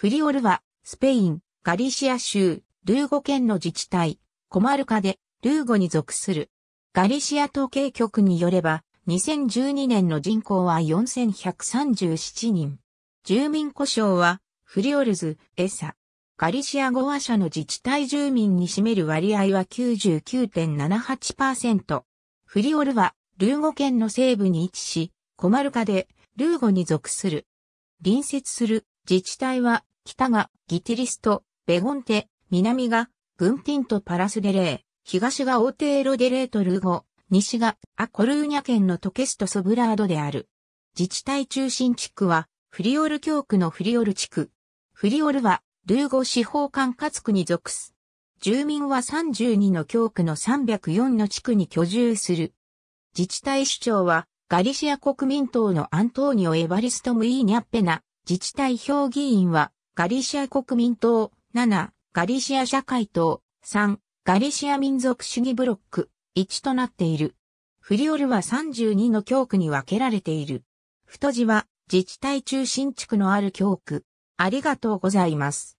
フリオルは、スペイン、ガリシア州、ルーゴ県の自治体、コマルカで、ルーゴに属する。ガリシア統計局によれば、2012年の人口は4137人。住民故障は、フリオルズ、エサ。ガリシア語話者の自治体住民に占める割合は99.78%。フリオルは、ルーゴ県の西部に位置し、コマルカで、ルーゴに属する。隣接する自治体は、北がギティリスト、ベゴンテ、南がグンティント・パラスデレー、東がオーテーロデレートルーゴ、西がアコルーニャ県のトケストソブラードである。自治体中心地区はフリオル教区のフリオル地区。フリオルはルーゴ司法管轄区に属す。住民は32の教区の304の地区に居住する。自治体首長はガリシア国民党のアントーニオ・エバリスト・ムイーニャッペナ、自治体評議員はガリシア国民党、7、ガリシア社会党、3、ガリシア民族主義ブロック、1となっている。フリオルは32の教区に分けられている。太字は自治体中心地区のある教区。ありがとうございます。